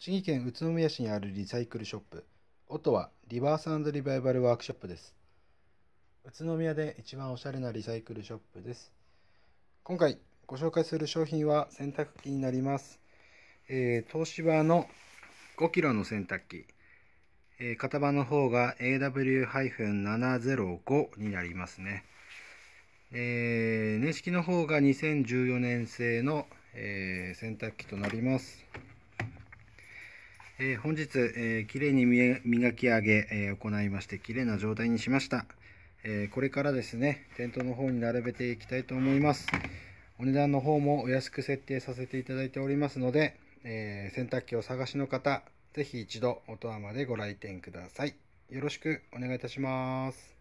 栃木県宇都宮市にあるリサイクルショップ、音はリバースリバイバルワークショップです。宇都宮で一番おしゃれなリサイクルショップです。今回ご紹介する商品は洗濯機になります。えー、東芝の5キロの洗濯機。えー、型番の方が AW-705 になりますね。えー、年式の方が2014年製の、え洗濯機となります。えー、本日、えー、きれいに磨き上げ、えー、行いまして、きれいな状態にしました。えー、これからですね、店頭の方に並べていきたいと思います。お値段の方もお安く設定させていただいておりますので、えー、洗濯機を探しの方、ぜひ一度、音羽までご来店ください。よろしくお願いいたします。